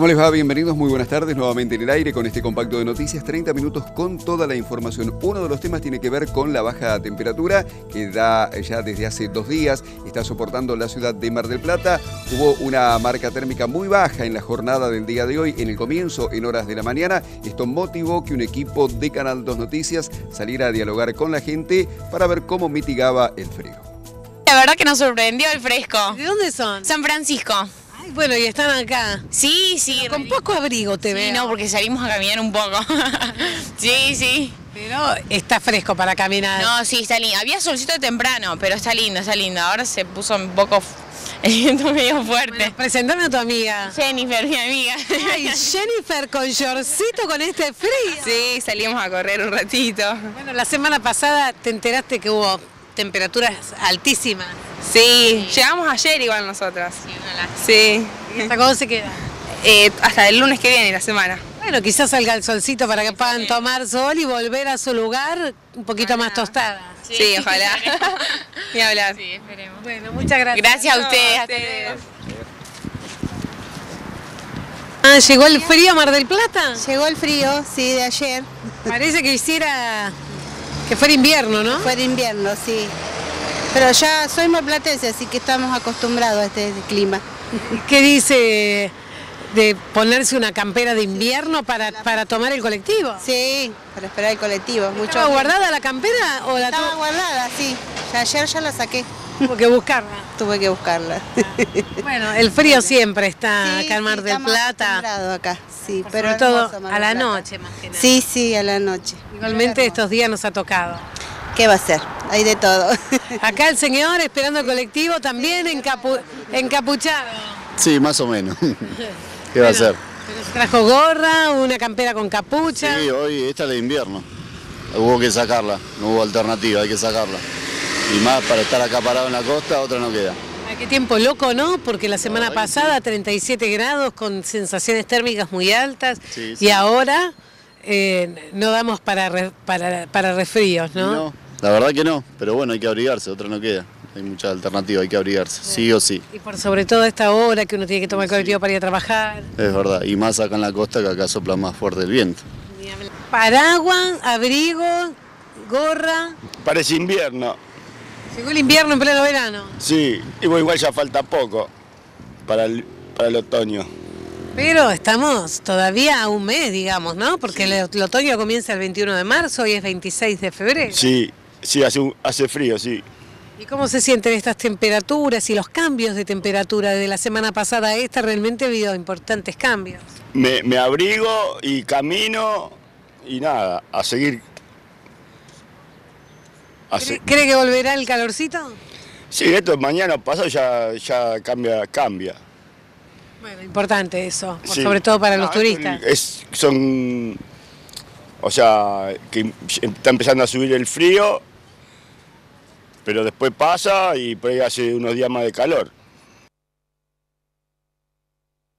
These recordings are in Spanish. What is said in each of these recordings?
¿Cómo les va? Bienvenidos, muy buenas tardes, nuevamente en el aire con este compacto de noticias, 30 minutos con toda la información. Uno de los temas tiene que ver con la baja temperatura que da ya desde hace dos días, está soportando la ciudad de Mar del Plata. Hubo una marca térmica muy baja en la jornada del día de hoy, en el comienzo, en horas de la mañana. Esto motivó que un equipo de Canal 2 Noticias saliera a dialogar con la gente para ver cómo mitigaba el frío. La verdad que nos sorprendió el fresco. ¿De dónde son? San Francisco. Bueno, y están acá. Sí, sí. con poco abrigo te sí, no, porque salimos a caminar un poco. sí, sí. Pero está fresco para caminar. No, sí, está lindo. Había solcito temprano, pero está lindo, está lindo. Ahora se puso un poco el viento medio fuerte. presentame a tu amiga. Jennifer, mi amiga. Ay, Jennifer con shortcito con este frío. Sí, salimos a correr un ratito. Bueno, la semana pasada te enteraste que hubo temperaturas altísimas. Sí, llegamos ayer igual nosotras. Sí, una Sí. ¿Hasta cuándo se queda? Eh, hasta el lunes que viene, la semana. Bueno, quizás salga el solcito para que puedan tomar sol y volver a su lugar un poquito más ah. tostada. Sí, ojalá. Y hablar. Sí, esperemos. Bueno, muchas gracias. Gracias a ustedes. Ah, ¿llegó el frío a Mar del Plata? Llegó el frío, sí, de ayer. Parece que hiciera que fuera invierno, ¿no? Fue invierno, sí. Pero ya soy marplatense, así que estamos acostumbrados a este clima. ¿Qué dice de ponerse una campera de invierno para, tomar el colectivo? Sí, para esperar el colectivo. ¿Estaba guardada la campera? O la Estaba guardada, sí. Ayer ya la saqué. Tuve que buscarla. Tuve que buscarla. Ah, bueno, el frío siempre está acá en Mar sí, del Plata. acá, sí. pero todo a la noche más que nada. Sí, sí, a la noche. Igualmente estos días nos ha tocado. ¿Qué va a ser? Hay de todo. Acá el señor esperando el colectivo también encapuchado. Sí, más o menos. ¿Qué va a ser? Trajo gorra, una campera con capucha. Sí, hoy esta de invierno. Hubo que sacarla, no hubo alternativa, hay que sacarla. Y más para estar acá parado en la costa, otra no queda. Ah, qué tiempo loco, no? Porque la semana pasada 37 grados con sensaciones térmicas muy altas y ahora eh, no damos para, para, resfríos, ¿no? No, la verdad que no, pero bueno, hay que abrigarse, otra no queda. Hay muchas alternativas, hay que abrigarse, sí, o sí. Y por sobre todo esta hora que uno tiene que tomar el colectivo para ir a trabajar. Es verdad, y más acá en la costa que acá sopla más fuerte el viento. Paraguas, abrigo, gorra. Parece invierno. Llegó el invierno en pleno verano. Sí, igual ya falta poco para para el otoño. Pero estamos todavía a un mes, digamos, ¿no? Porque el, otoño comienza el 21 de marzo y es 26 de febrero. Sí, sí, hace, frío, sí. ¿Y cómo se sienten estas temperaturas y los cambios de temperatura? De la semana pasada a esta realmente ha habido importantes cambios. Me, abrigo y camino y nada, a seguir. ¿Cree, que volverá el calorcito? Sí, esto mañana pasado ya, ya cambia, cambia. Bueno, importante eso, sobre todo para los turistas. Es, son, o sea, que em, está empezando a subir el frío, pero después pasa y por hace unos días más de calor.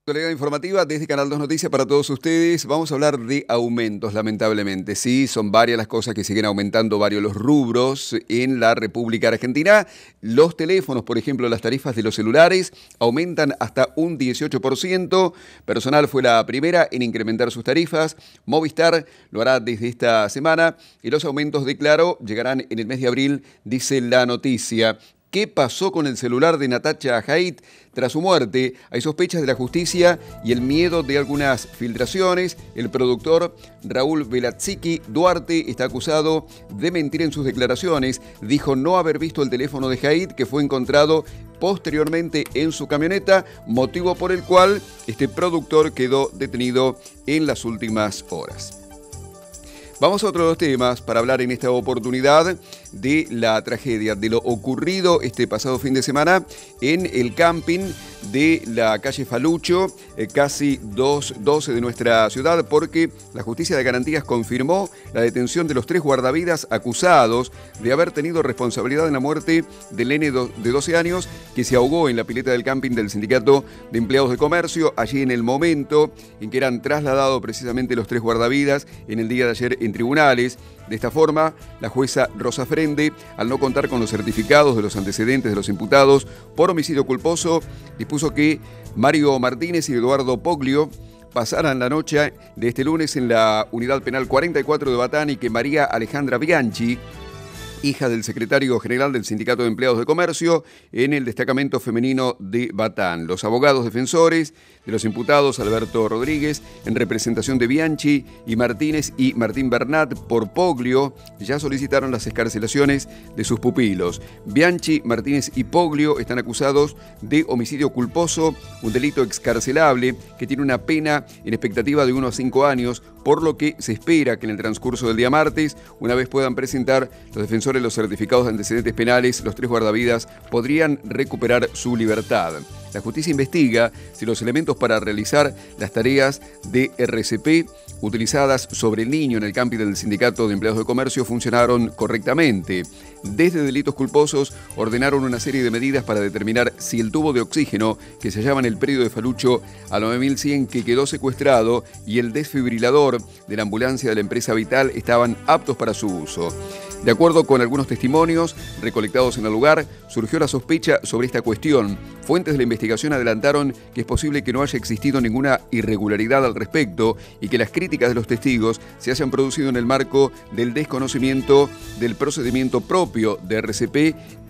Colega informativa desde Canal 2 Noticias para todos ustedes. Vamos a hablar de aumentos, lamentablemente. Sí, son varias las cosas que siguen aumentando, varios los rubros en la República Argentina. Los teléfonos, por ejemplo, las tarifas de los celulares aumentan hasta un 18%. Personal fue la primera en incrementar sus tarifas. Movistar lo hará desde esta semana. Y los aumentos de Claro llegarán en el mes de abril, dice la noticia qué pasó con el celular de Natacha Haidt tras su muerte. Hay sospechas de la justicia y el miedo de algunas filtraciones. El productor Raúl velazziki Duarte está acusado de mentir en sus declaraciones. Dijo no haber visto el teléfono de Haidt que fue encontrado posteriormente en su camioneta, motivo por el cual este productor quedó detenido en las últimas horas. Vamos a otros los temas para hablar en esta oportunidad de la tragedia, de lo ocurrido este pasado fin de semana en el camping de la calle Falucho, eh, casi 212 de nuestra ciudad, porque la justicia de garantías confirmó la detención de los tres guardavidas acusados de haber tenido responsabilidad en la muerte del N de 12 años que se ahogó en la pileta del camping del Sindicato de Empleados de Comercio, allí en el momento en que eran trasladados precisamente los tres guardavidas en el día de ayer en tribunales. De esta forma, la jueza Rosa Frende, al no contar con los certificados de los antecedentes de los imputados por homicidio culposo, dispuso que Mario Martínez y Eduardo Poglio pasaran la noche de este lunes en la Unidad Penal 44 de Batán y que María Alejandra Bianchi, hija del secretario general del Sindicato de Empleados de Comercio, en el destacamento femenino de Batán. Los abogados defensores de los imputados Alberto Rodríguez en representación de Bianchi y Martínez y Martín Bernat por Poglio ya solicitaron las escarcelaciones de sus pupilos. Bianchi, Martínez y Poglio están acusados de homicidio culposo, un delito excarcelable que tiene una pena en expectativa de 1 a 5 años, por lo que se espera que en el transcurso del día martes, una vez puedan presentar los defensores los certificados de antecedentes penales, los tres guardavidas podrían recuperar su libertad. La justicia investiga si los elementos para realizar las tareas de RCP utilizadas sobre el niño en el camping del Sindicato de Empleados de Comercio funcionaron correctamente. Desde delitos culposos ordenaron una serie de medidas para determinar si el tubo de oxígeno que se hallaba en el predio de Falucho a 9100 que quedó secuestrado y el desfibrilador de la ambulancia de la empresa Vital estaban aptos para su uso. De acuerdo con algunos testimonios recolectados en el lugar, surgió la sospecha sobre esta cuestión. Fuentes de la investigación adelantaron que es posible que no haya existido ninguna irregularidad al respecto y que las críticas de los testigos se hayan producido en el marco del desconocimiento del procedimiento propio de RCP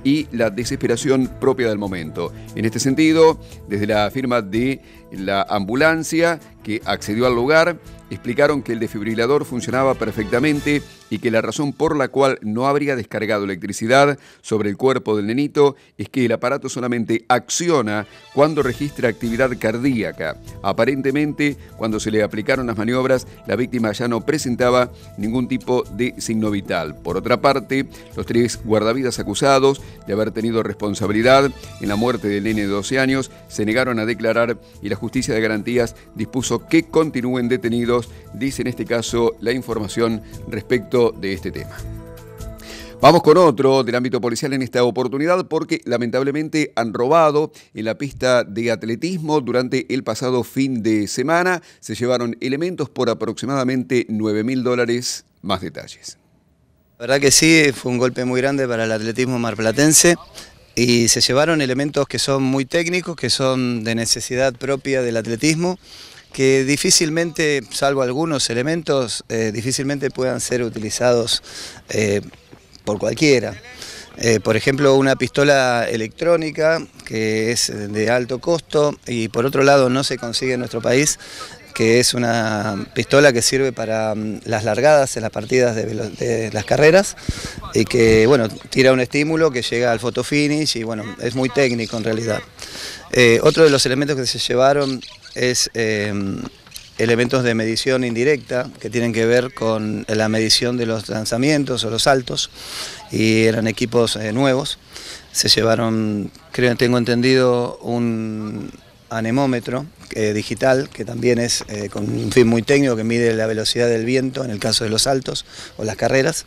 y la desesperación propia del momento. En este sentido, desde la firma de la ambulancia que accedió al lugar, explicaron que el desfibrilador funcionaba perfectamente y que la razón por la cual no habría descargado electricidad sobre el cuerpo del nenito es que el aparato solamente acciona cuando registra actividad cardíaca. Aparentemente, cuando se le aplicaron las maniobras, la víctima ya no presentaba ningún tipo de signo vital. Por otra parte, los tres guardavidas acusados de haber tenido responsabilidad en la muerte del nene de 12 años se negaron a declarar y la justicia de garantías dispuso que continúen detenidos, dice en este caso la información respecto de este tema. Vamos con otro del ámbito policial en esta oportunidad porque lamentablemente han robado en la pista de atletismo durante el pasado fin de semana. Se llevaron elementos por aproximadamente 9 mil dólares. Más detalles. La verdad que sí, fue un golpe muy grande para el atletismo marplatense y se llevaron elementos que son muy técnicos, que son de necesidad propia del atletismo que difícilmente, salvo algunos elementos, eh, difícilmente puedan ser utilizados eh, por cualquiera. Eh, por ejemplo, una pistola electrónica que es de alto costo y por otro lado no se consigue en nuestro país, que es una pistola que sirve para mm, las largadas en las partidas de, de, las carreras y que, bueno, tira un estímulo que llega al fotofinish y, bueno, es muy técnico en realidad. otro de los elementos que se llevaron es em, elementos de medición indirecta que tienen que ver con la medición de los lanzamientos o los saltos y eran equipos eh, nuevos. Se llevaron, creo, tengo entendido, un, anemómetro eh, digital, que también es eh, con un fin muy técnico que mide la velocidad del viento en el caso de los saltos o las carreras.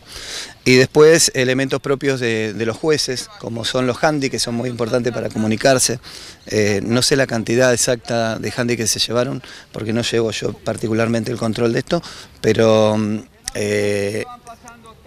Y después elementos propios de, los jueces, como son los handy, que son muy importantes para comunicarse. Eh, no sé la cantidad exacta de handy que se llevaron, porque no llevo yo particularmente el control de esto, pero... Mm,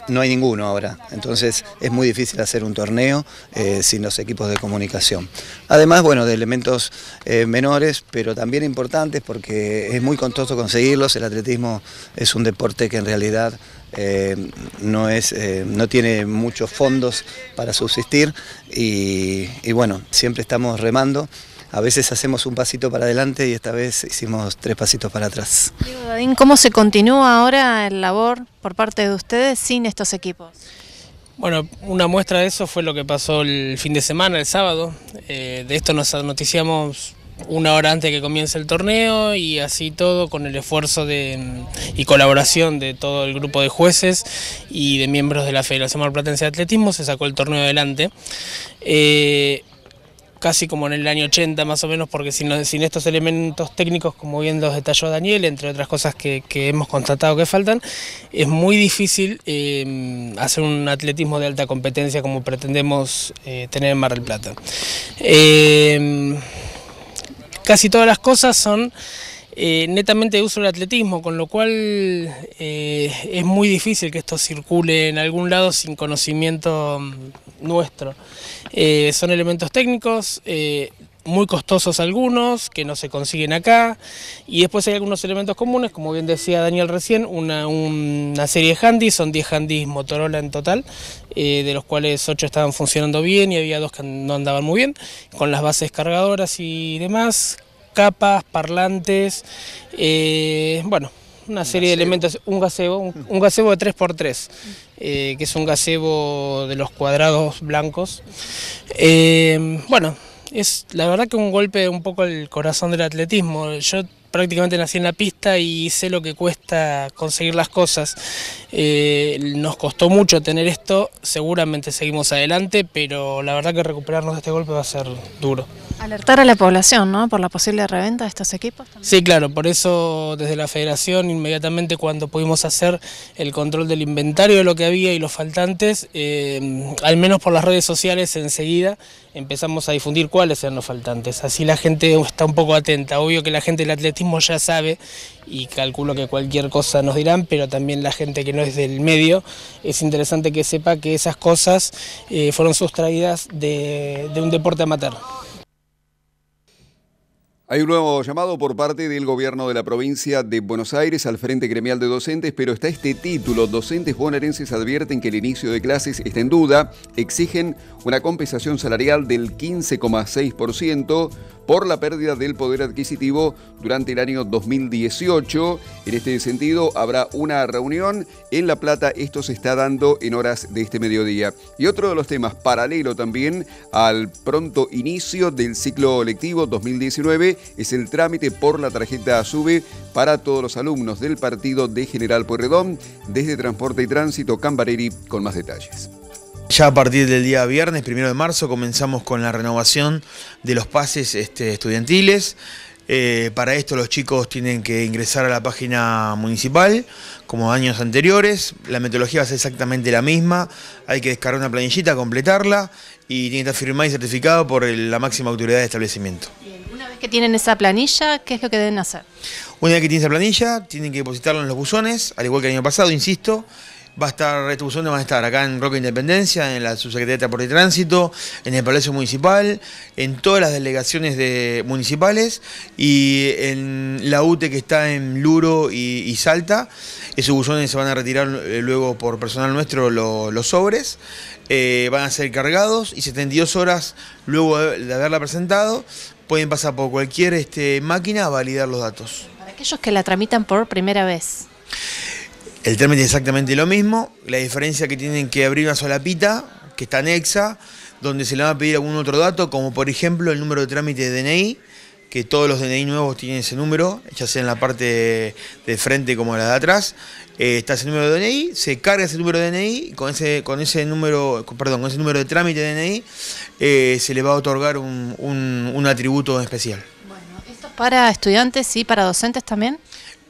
no hay ninguno ahora, entonces es muy difícil hacer un torneo eh, sin los equipos de comunicación. Además, bueno, de elementos eh, menores, pero también importantes porque es muy costoso conseguirlos, el atletismo es un deporte que en realidad eh, no, es, no tiene muchos fondos para subsistir y bueno, siempre estamos remando a veces hacemos un pasito para adelante y esta vez hicimos tres pasitos para atrás. ¿cómo se continúa ahora el labor por parte de ustedes sin estos equipos? Bueno, una muestra de eso fue lo que pasó el fin de semana, el sábado. Eh, de esto nos noticiamos una hora antes de que comience el torneo y así todo con el esfuerzo de, y colaboración de todo el grupo de jueces y de miembros de la Federación Marplatense de Atletismo se sacó el torneo adelante. Eh, casi como en el año 80 más o menos, porque sin, estos elementos técnicos, como bien los detalló Daniel, entre otras cosas que, hemos constatado que faltan, es muy difícil eh, hacer un atletismo de alta competencia como pretendemos eh, tener en Mar del Plata. Eh, casi todas las cosas son eh, netamente uso el atletismo, con lo cual eh, es muy difícil que esto circule en algún lado sin conocimiento nuestro. Eh, son elementos técnicos muy costosos algunos, que no se consiguen acá, y después hay algunos elementos comunes, como bien decía Daniel recién, una, serie de handys, son 10 handys Motorola en total, de los cuales 8 estaban funcionando bien y había dos que no andaban muy bien, con las bases cargadoras y demás, capas, parlantes, eh, bueno, una serie de elementos, un gazebo, un, de 3x3, eh, que es un gazebo de los cuadrados blancos. Eh, bueno, es la verdad que un golpe un poco el corazón del atletismo. Yo prácticamente nací en la pista y sé lo que cuesta conseguir las cosas. nos costó mucho tener esto, seguramente seguimos adelante, pero la verdad que recuperarnos de este golpe va a ser duro. Alertar a la población, ¿no? Por la posible reventa de estos equipos. Sí, claro, por eso desde la federación inmediatamente cuando pudimos hacer el control del inventario de lo que había y los faltantes, eh, al menos por las redes sociales enseguida empezamos a difundir cuáles eran los faltantes. Así la gente está un poco atenta. Obvio que la gente del atletismo ya sabe y calculo que cualquier cosa nos dirán, pero también la gente que no es del medio, es interesante que sepa que esas cosas eh, fueron sustraídas de, de un deporte amateur. Hay un nuevo llamado por parte del gobierno de la provincia de Buenos Aires al Frente Gremial de Docentes, pero está este título. Docentes bonaerenses advierten que el inicio de clases está en duda. Exigen una compensación salarial del 15,6% por la pérdida del poder adquisitivo durante el año 2018. En este sentido, habrá una reunión en La Plata. Esto se está dando en horas de este mediodía. Y otro de los temas paralelo también al pronto inicio del ciclo lectivo 2019 es el trámite por la tarjeta SUBE para todos los alumnos del partido de General Pueyrredón desde Transporte y Tránsito Cambareri con más detalles. Ya a partir del día viernes, primero de marzo, comenzamos con la renovación de los pases este, estudiantiles. Eh, para esto los chicos tienen que ingresar a la página municipal, como años anteriores. La metodología va a ser exactamente la misma. Hay que descargar una planillita, completarla y tiene que estar firmada y certificado por la máxima autoridad de establecimiento. Bien. Una vez que tienen esa planilla, ¿qué es lo que deben hacer? Una vez que tienen esa planilla, tienen que depositarla en los buzones, al igual que el año pasado, insisto va a estar, retribuciones van a estar acá en Roca Independencia, en la Subsecretaría de Transporte y Tránsito, en el Palacio Municipal, en todas las delegaciones de, municipales y en la UTE que está en Luro y, Salta. Esos buzones se van a retirar eh, luego por personal nuestro los sobres. Eh, van a ser cargados y 72 horas luego de, haberla presentado pueden pasar por cualquier este, máquina a validar los datos. Para aquellos que la tramitan por primera vez. El trámite es exactamente lo mismo, la diferencia que tienen que abrir una solapita que está anexa, donde se le va a pedir algún otro dato, como por ejemplo el número de trámite de DNI, que todos los DNI nuevos tienen ese número, ya sea en la parte de frente como la de atrás, eh, está ese número de DNI, se carga ese número de DNI, con ese, con ese número, perdón, con ese número de trámite de DNI, eh, se le va a otorgar un, un atributo especial. Bueno, ¿esto es para estudiantes y para docentes también?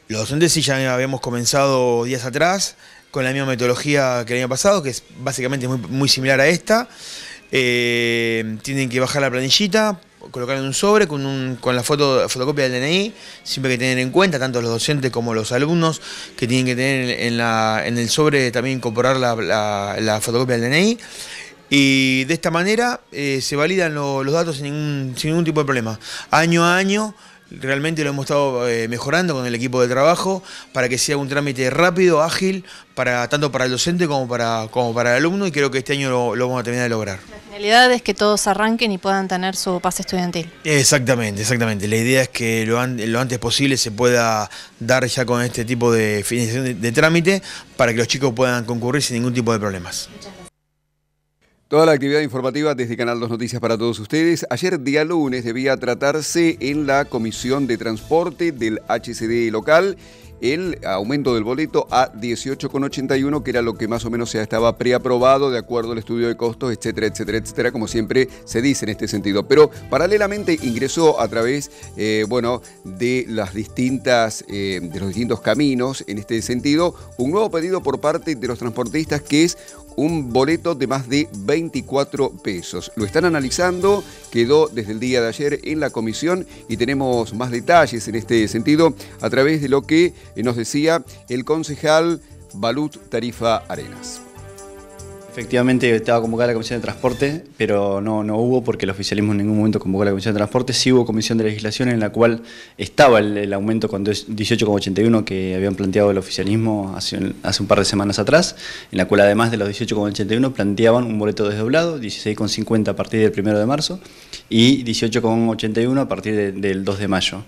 Los docentes, sí ya habíamos comenzado días atrás con la misma metodología que el año pasado, que es básicamente muy, similar a esta. Eh, tienen que bajar la planillita, colocar en un sobre con, la foto, fotocopia del DNI, siempre hay que tener en cuenta, tanto los docentes como los alumnos, que tienen que tener en, el sobre también incorporar la, fotocopia del DNI. Y de esta manera eh, se validan los datos sin ningún, sin ningún tipo de problema. Año a año Realmente lo hemos estado eh, mejorando con el equipo de trabajo para que sea un trámite rápido, ágil, para, tanto para el docente como para, como para el alumno y creo que este año lo, vamos a terminar de lograr. La finalidad es que todos arranquen y puedan tener su pase estudiantil. Exactamente, exactamente. La idea es que lo, antes posible se pueda dar ya con este tipo de, de, de, trámite para que los chicos puedan concurrir sin ningún tipo de problemas. Toda la actividad informativa desde Canal 2 Noticias para todos ustedes. Ayer día lunes debía tratarse en la Comisión de Transporte del HCD local el aumento del boleto a 18,81, que era lo que más o menos ya estaba preaprobado de acuerdo al estudio de costos, etcétera, etcétera, etcétera, como siempre se dice en este sentido. Pero paralelamente ingresó a través, eh, bueno, de las distintas, eh, de los distintos caminos en este sentido, un nuevo pedido por parte de los transportistas que es un boleto de más de 24 pesos. Lo están analizando, quedó desde el día de ayer en la comisión y tenemos más detalles en este sentido a través de lo que eh, nos decía el concejal Balut Tarifa Arenas. Efectivamente estaba convocada la Comisión de Transporte, pero no, no hubo porque el oficialismo en ningún momento convocó la Comisión de Transporte. Sí hubo Comisión de Legislación en la cual estaba el, aumento con 18,81 que habían planteado el oficialismo hace un, par de semanas atrás, en la cual además de los 18,81 planteaban un boleto desdoblado, 16,50 a partir del 1 de marzo y 18,81 a partir del 2 de mayo.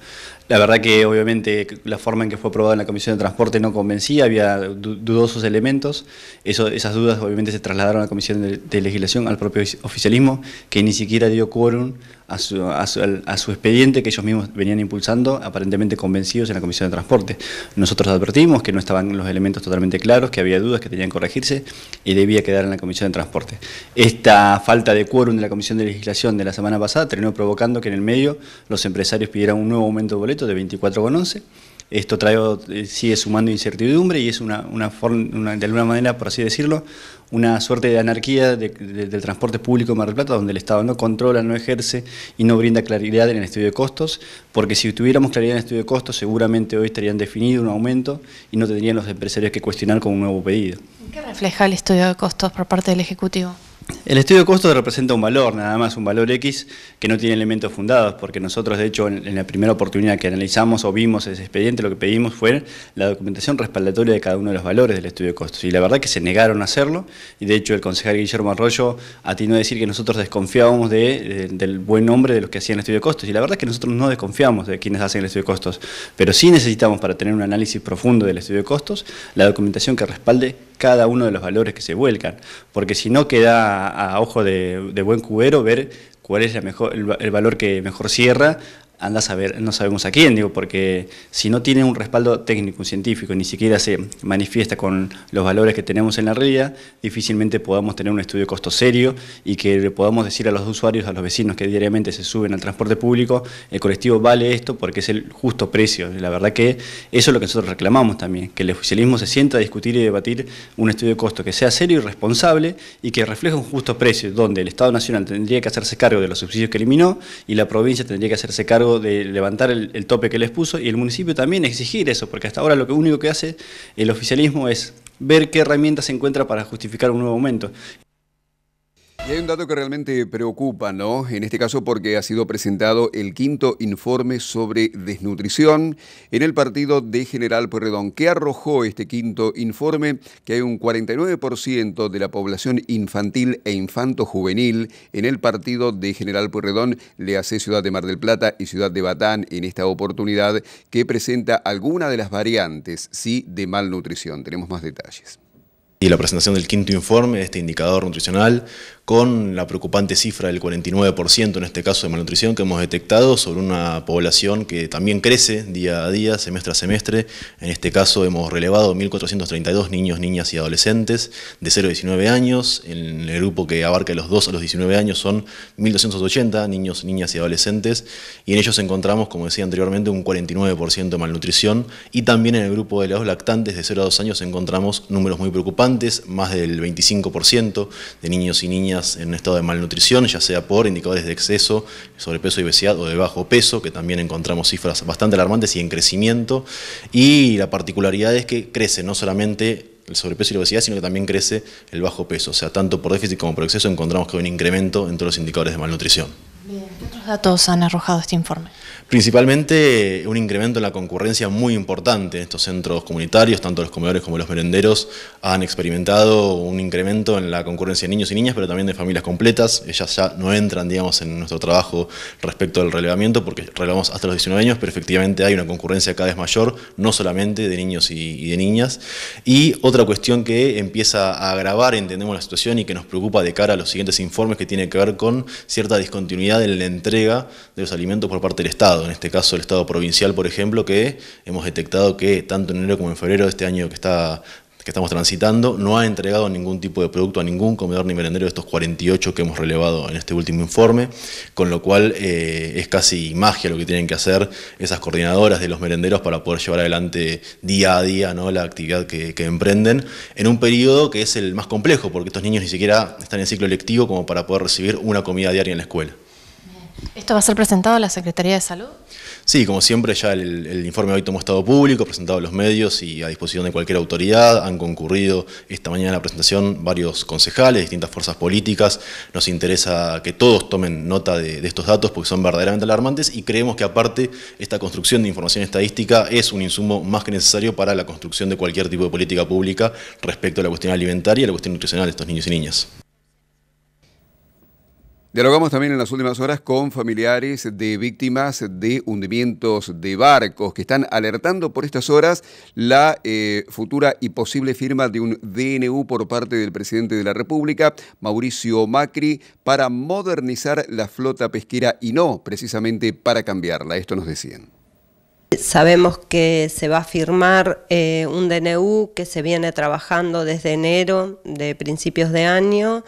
La verdad que obviamente la forma en que fue aprobada en la Comisión de Transporte no convencía, había dudosos elementos. Eso, esas dudas obviamente se trasladaron a la Comisión de, de Legislación, al propio oficialismo, que ni siquiera dio quórum a su, expediente que ellos mismos venían impulsando, aparentemente convencidos en la Comisión de Transporte. Nosotros advertimos que no estaban los elementos totalmente claros, que había dudas que tenían que corregirse y debía quedar en la Comisión de Transporte. Esta falta de quórum de la Comisión de Legislación de la semana pasada terminó provocando que en el medio los empresarios pidieran un nuevo aumento de boleto de 24 con 11. Esto trae, eh, sigue sumando incertidumbre y es una, una, forma, de alguna manera, por así decirlo, una suerte de anarquía del transporte público en Mar del Plata, donde el Estado no controla, no ejerce y no brinda claridad en el estudio de costos, porque si tuviéramos claridad en el estudio de costos, seguramente hoy estarían definido un aumento y no tendrían los empresarios que cuestionar con un nuevo pedido. ¿Qué refleja el estudio de costos por parte del Ejecutivo? El estudio de costos representa un valor, nada más un valor X, que no tiene elementos fundados, porque nosotros, de hecho, en, la primera oportunidad que analizamos o vimos ese expediente, lo que pedimos fue la documentación respaldatoria de cada uno de los valores del estudio de costos. Y la verdad que se negaron a hacerlo, y de hecho el concejal Guillermo Arroyo atinó a decir que nosotros desconfiábamos de, del buen nombre de los que hacían el estudio de costos, y la verdad es que nosotros no desconfiamos de quienes hacen el estudio de costos, pero sí necesitamos, para tener un análisis profundo del estudio de costos, la documentación que respalde cada uno de los valores que se vuelcan, porque si no queda a ojo de, buen cubero ver cuál es mejor, el valor que mejor cierra anda a saber, no sabemos a quién, digo, porque si no tiene un respaldo técnico, un científico, ni siquiera se manifiesta con los valores que tenemos en la realidad, difícilmente podamos tener un estudio de costo serio y que podamos decir a los usuarios, a los vecinos que diariamente se suben al transporte público, el colectivo vale esto porque es el justo precio. La verdad que eso es lo que nosotros reclamamos también, que el oficialismo se sienta a discutir y debatir un estudio de costo que sea serio y responsable y que refleje un justo precio, donde el Estado Nacional tendría que hacerse cargo de los subsidios que eliminó y la provincia tendría que hacerse cargo de levantar el, tope que les puso y el municipio también exigir eso, porque hasta ahora lo único que hace el oficialismo es ver qué herramientas se encuentra para justificar un nuevo aumento. Y hay un dato que realmente preocupa, ¿no? En este caso porque ha sido presentado el quinto informe sobre desnutrición en el partido de General Pueyrredón. ¿Qué arrojó este quinto informe? Que hay un 49% de la población infantil e infanto-juvenil en el partido de General Pueyrredón, le hace Ciudad de Mar del Plata y Ciudad de Batán en esta oportunidad, que presenta alguna de las variantes, sí, de malnutrición. Tenemos más detalles. Y la presentación del quinto informe este indicador nutricional con la preocupante cifra del 49% en este caso de malnutrición que hemos detectado sobre una población que también crece día a día, semestre a semestre. En este caso hemos relevado 1.432 niños, niñas y adolescentes de 0 a 19 años. En el grupo que abarca los 2 a los 19 años son 1.280 niños, niñas y adolescentes. Y en ellos encontramos, como decía anteriormente, un 49% de malnutrición. Y también en el grupo de los lactantes de 0 a 2 años encontramos números muy preocupantes, más del 25% de niños y niñas en estado de malnutrición, ya sea por indicadores de exceso, sobrepeso y obesidad o de bajo peso, que también encontramos cifras bastante alarmantes y en crecimiento. Y la particularidad es que crece no solamente el sobrepeso y la obesidad, sino que también crece el bajo peso. O sea, tanto por déficit como por exceso encontramos que hay un incremento en todos los indicadores de malnutrición. ¿Qué otros datos han arrojado este informe? Principalmente eh, un incremento en la concurrencia muy importante. en Estos centros comunitarios, tanto los comedores como los merenderos, han experimentado un incremento en la concurrencia de niños y niñas, pero también de familias completas. Ellas ya no entran, digamos, en nuestro trabajo respecto al relevamiento, porque relevamos hasta los 19 años, pero efectivamente hay una concurrencia cada vez mayor, no solamente de niños y, de niñas. Y otra cuestión que empieza a agravar, entendemos la situación y que nos preocupa de cara a los siguientes informes que tiene que ver con cierta discontinuidad en la entrega de los alimentos por parte del Estado, en este caso el Estado provincial, por ejemplo, que hemos detectado que tanto en enero como en febrero de este año que está que estamos transitando, no ha entregado ningún tipo de producto a ningún comedor ni merendero de estos 48 que hemos relevado en este último informe, con lo cual eh, es casi magia lo que tienen que hacer esas coordinadoras de los merenderos para poder llevar adelante día a día ¿no? la actividad que, que, emprenden en un periodo que es el más complejo, porque estos niños ni siquiera están en ciclo lectivo como para poder recibir una comida diaria en la escuela. ¿Esto va a ser presentado a la Secretaría de Salud? Sí, como siempre ya el, informe hoy tomó estado público, presentado a los medios y a disposición de cualquier autoridad. Han concurrido esta mañana en la presentación varios concejales, distintas fuerzas políticas. Nos interesa que todos tomen nota de, de estos datos porque son verdaderamente alarmantes y creemos que aparte esta construcción de información estadística es un insumo más que necesario para la construcción de cualquier tipo de política pública respecto a la cuestión alimentaria y la cuestión nutricional de estos niños y niñas. Dialogamos también en las últimas horas con familiares de víctimas de hundimientos de barcos que están alertando por estas horas la eh, futura y posible firma de un DNU por parte del presidente de la República, Mauricio Macri, para modernizar la flota pesquera y no precisamente para cambiarla. Esto nos decían. Sabemos que se va a firmar eh, un DNU que se viene trabajando desde enero de principios de año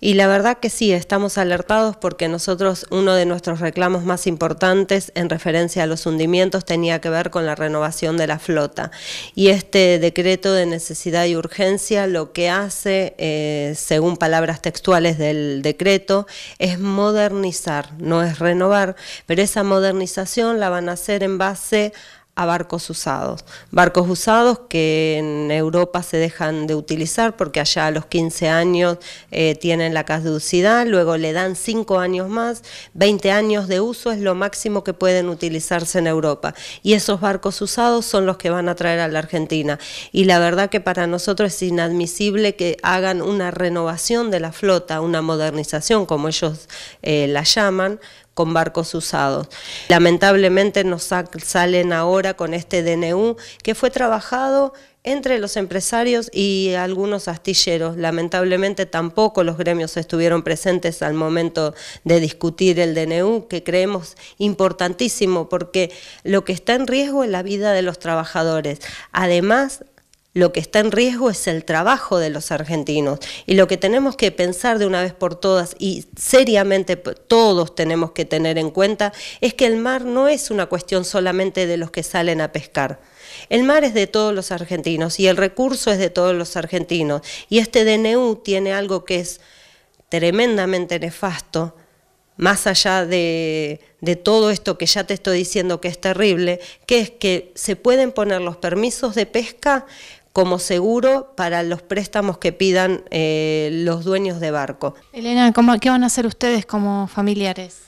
y la verdad que sí, estamos alertados porque nosotros uno de nuestros reclamos más importantes en referencia a los hundimientos tenía que ver con la renovación de la flota. Y este decreto de necesidad y urgencia lo que hace, eh, según palabras textuales del decreto, es modernizar, no es renovar, pero esa modernización la van a hacer en base a barcos usados. Barcos usados que en Europa se dejan de utilizar porque allá a los 15 años eh, tienen la caducidad, luego le dan 5 años más, 20 años de uso es lo máximo que pueden utilizarse en Europa. Y esos barcos usados son los que van a traer a la Argentina. Y la verdad que para nosotros es inadmisible que hagan una renovación de la flota, una modernización como ellos eh, la llaman, con barcos usados. Lamentablemente nos salen ahora con este DNU que fue trabajado entre los empresarios y algunos astilleros. Lamentablemente tampoco los gremios estuvieron presentes al momento de discutir el DNU, que creemos importantísimo porque lo que está en riesgo es la vida de los trabajadores. Además, lo que está en riesgo es el trabajo de los argentinos y lo que tenemos que pensar de una vez por todas y seriamente todos tenemos que tener en cuenta es que el mar no es una cuestión solamente de los que salen a pescar. El mar es de todos los argentinos y el recurso es de todos los argentinos y este DNU tiene algo que es tremendamente nefasto, más allá de, todo esto que ya te estoy diciendo que es terrible, que es que se pueden poner los permisos de pesca como seguro para los préstamos que pidan eh, los dueños de barco. Elena, ¿qué van a hacer ustedes como familiares?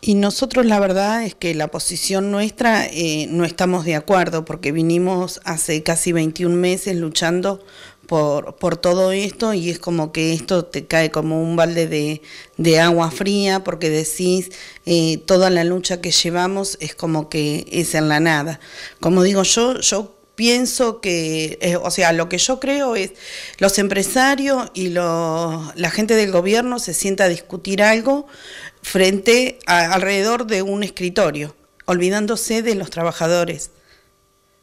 Y nosotros la verdad es que la posición nuestra eh, no estamos de acuerdo porque vinimos hace casi 21 meses luchando por, por, todo esto y es como que esto te cae como un balde de, agua fría porque decís eh, toda la lucha que llevamos es como que es en la nada. Como digo yo, yo pienso que, eh, o sea, lo que yo creo es los empresarios y la gente del gobierno se sienta a discutir algo frente alrededor de un escritorio, olvidándose de los trabajadores.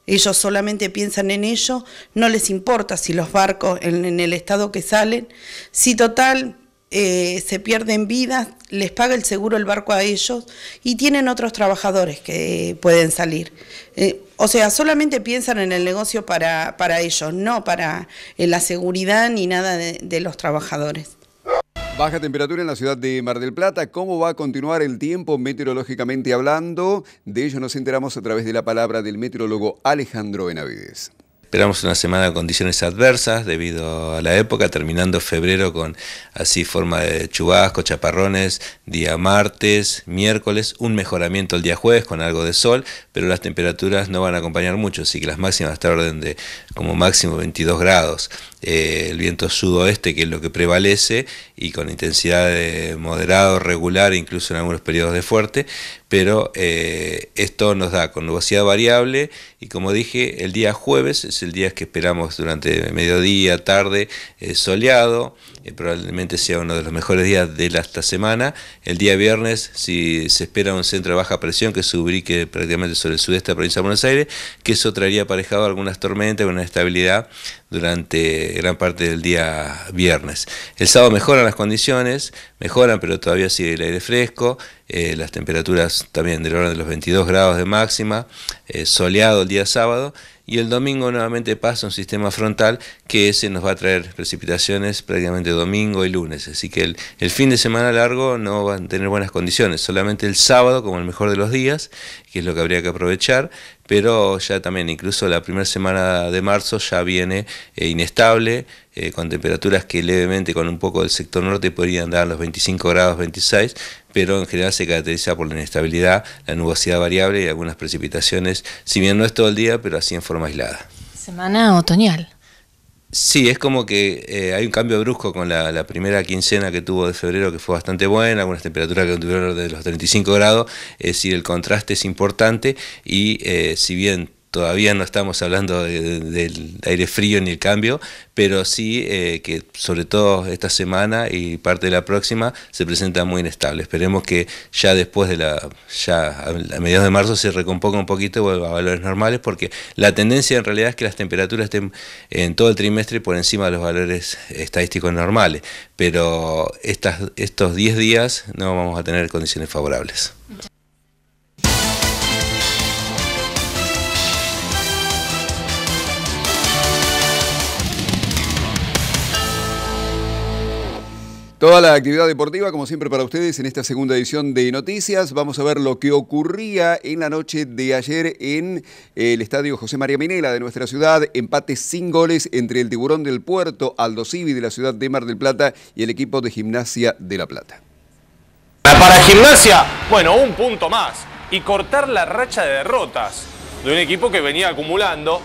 Ellos solamente piensan en ellos, no les importa si los barcos en el estado que salen, si total eh, se pierden vidas, les paga el seguro el barco a ellos y tienen otros trabajadores que pueden salir. Eh, o sea, solamente piensan en el negocio para, ellos, no para eh, la seguridad ni nada de los trabajadores. Baja temperatura en la ciudad de Mar del Plata. ¿Cómo va a continuar el tiempo meteorológicamente hablando? De ello nos enteramos a través de la palabra del meteorólogo Alejandro Benavides. Esperamos una semana de condiciones adversas debido a la época, terminando febrero con así forma de chubasco, chaparrones, día martes, miércoles, un mejoramiento el día jueves con algo de sol, pero las temperaturas no van a acompañar mucho, así que las máximas están orden de como máximo 22 grados. Eh, el viento sudoeste, que es lo que prevalece, y con intensidad de moderado, regular, incluso en algunos periodos de fuerte, pero eh, esto nos da con nubosidad variable y como dije, el día jueves es el día que esperamos durante mediodía, tarde, eh, soleado, probablemente sea uno de los mejores días de esta semana. El día viernes, si se espera un centro de baja presión que se ubique prácticamente sobre el sudeste de la provincia de Buenos Aires, que eso traería aparejado algunas tormentas, una estabilidad durante gran parte del día viernes. El sábado mejoran las condiciones, mejoran, pero todavía sigue el aire fresco, eh, las temperaturas también del orden de los 22 grados de máxima, eh, soleado el día sábado y el domingo nuevamente pasa un sistema frontal que ese nos va a traer precipitaciones prácticamente domingo y lunes. Así que el, fin de semana largo no van a tener buenas condiciones, solamente el sábado como el mejor de los días, que es lo que habría que aprovechar, pero ya también incluso la primera semana de marzo ya viene eh, inestable, eh, con temperaturas que levemente con un poco del sector norte podrían dar los 25 grados, 26, pero en general se caracteriza por la inestabilidad, la nubosidad variable y algunas precipitaciones, si bien no es todo el día, pero así en forma aislada. Semana otoñal. Sí, es como que eh, hay un cambio brusco con la, primera quincena que tuvo de febrero, que fue bastante buena, algunas temperaturas que tuvieron de los 35 grados, es decir, el contraste es importante y eh, si bien todavía no estamos hablando del aire frío ni el cambio, pero sí eh, que sobre todo esta semana y parte de la próxima se presenta muy inestable. Esperemos que ya después de la, ya a mediados de marzo se recomponga un poquito y vuelva a valores normales, porque la tendencia en realidad es que las temperaturas estén en todo el trimestre por encima de los valores estadísticos normales, pero estas, estos 10 días no vamos a tener condiciones favorables. Toda la actividad deportiva, como siempre, para ustedes en esta segunda edición de Noticias. Vamos a ver lo que ocurría en la noche de ayer en eh, el estadio José María Minela de nuestra ciudad. Empate sin goles entre el Tiburón del Puerto, Aldo Civi de la ciudad de Mar del Plata y el equipo de Gimnasia de La Plata. Para Gimnasia, bueno, un punto más y cortar la racha de derrotas de un equipo que venía acumulando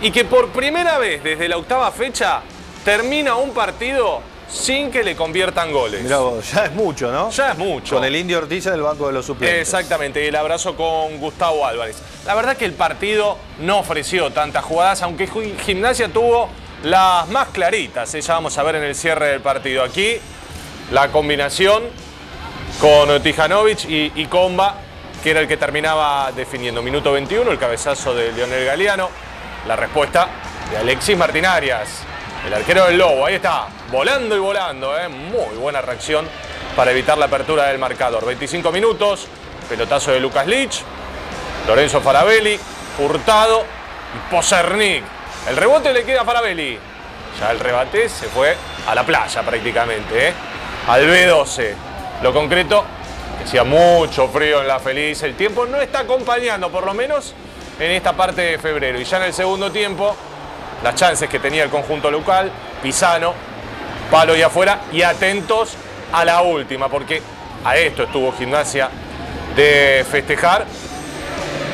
y que por primera vez desde la octava fecha termina un partido sin que le conviertan goles. Mirá ya es mucho, ¿no? Ya es mucho. Con el Indio Ortiz del banco de los suplentes. Exactamente, el abrazo con Gustavo Álvarez. La verdad que el partido no ofreció tantas jugadas, aunque Gimnasia tuvo las más claritas. ¿eh? Ya vamos a ver en el cierre del partido. Aquí la combinación con Tijanovic y, Comba, que era el que terminaba definiendo. Minuto 21, el cabezazo de Lionel Galeano. La respuesta de Alexis Martinarias. El arquero del Lobo, ahí está, volando y volando, ¿eh? muy buena reacción para evitar la apertura del marcador. 25 minutos, pelotazo de Lucas Lich, Lorenzo Farabelli, Hurtado y Posernik. El rebote le queda a Farabelli. Ya el rebate se fue a la playa prácticamente. ¿eh? Al B12. Lo concreto, hacía mucho frío en La Feliz. El tiempo no está acompañando, por lo menos en esta parte de febrero. Y ya en el segundo tiempo, las chances que tenía el conjunto local, Pisano, palo y afuera, y atentos a la última, porque a esto estuvo gimnasia de festejar.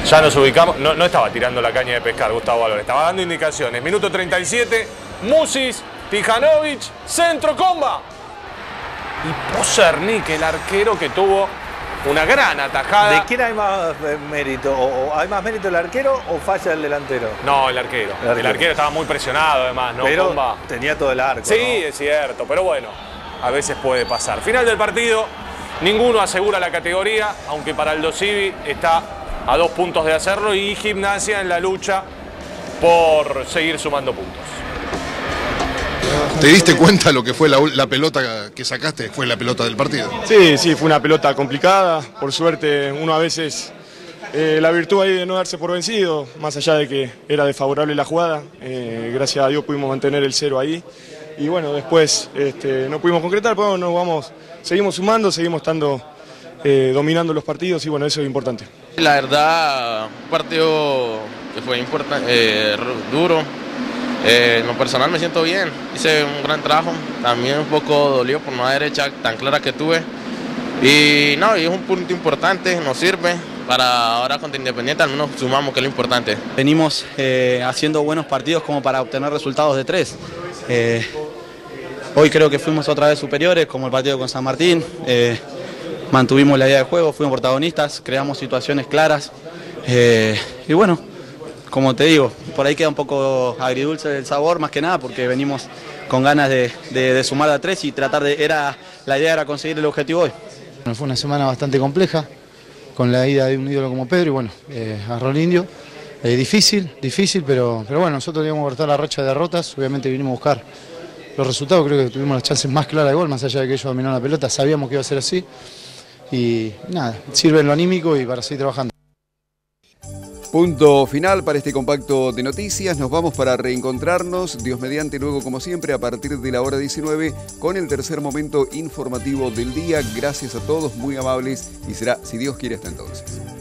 Ya nos ubicamos, no, estaba tirando la caña de pescar Gustavo Álvarez, estaba dando indicaciones. Minuto 37, Musis, Tijanovic, centro comba. Y Posernik, el arquero que tuvo una gran atajada. ¿De quién hay más eh, mérito? ¿Hay más mérito el arquero o falla el delantero? No, el arquero. El arquero, estaba muy presionado además, ¿no? Pero tenía todo el arco. Sí, es cierto, pero bueno, a veces puede pasar. Final del partido, ninguno asegura la categoría, aunque para el Dosivi está a dos puntos de hacerlo y gimnasia en la lucha por seguir sumando puntos. ¿Te diste cuenta lo que fue la, pelota que sacaste? ¿Fue la pelota del partido? Sí, sí, fue una pelota complicada. Por suerte, uno a veces eh, la virtud ahí de no darse por vencido, más allá de que era desfavorable la jugada. Eh, gracias a Dios pudimos mantener el cero ahí. Y bueno, después este, no pudimos concretar, pero nos vamos, seguimos sumando, seguimos estando eh, dominando los partidos y bueno, eso es importante. La verdad, un partido que fue importante, duro, eh, en lo personal me siento bien, hice un gran trabajo, también un poco dolió por una derecha tan clara que tuve. Y no, es un punto importante, nos sirve para ahora contra Independiente, al menos sumamos que es lo importante. Venimos eh, haciendo buenos partidos como para obtener resultados de tres. Eh, hoy creo que fuimos otra vez superiores, como el partido con San Martín. mantuvimos la idea de juego, fuimos protagonistas, creamos situaciones claras. y bueno, como te digo, por ahí queda un poco agridulce el sabor, más que nada, porque venimos con ganas de, sumar a tres y tratar de, era, la idea era conseguir el objetivo hoy. Bueno, fue una semana bastante compleja, con la ida de un ídolo como Pedro y bueno, eh, a Rolindio. Eh, difícil, difícil, pero, pero bueno, nosotros que cortar la racha de derrotas, obviamente vinimos a buscar los resultados, creo que tuvimos las chances más claras de gol, más allá de que ellos dominaron la pelota, sabíamos que iba a ser así. Y nada, sirve en lo anímico y para seguir trabajando. Punto final para este compacto de noticias. Nos vamos para reencontrarnos, Dios mediante, luego como siempre, a partir de la hora 19 con el tercer momento informativo del día. Gracias a todos, muy amables y será, si Dios quiere, hasta entonces.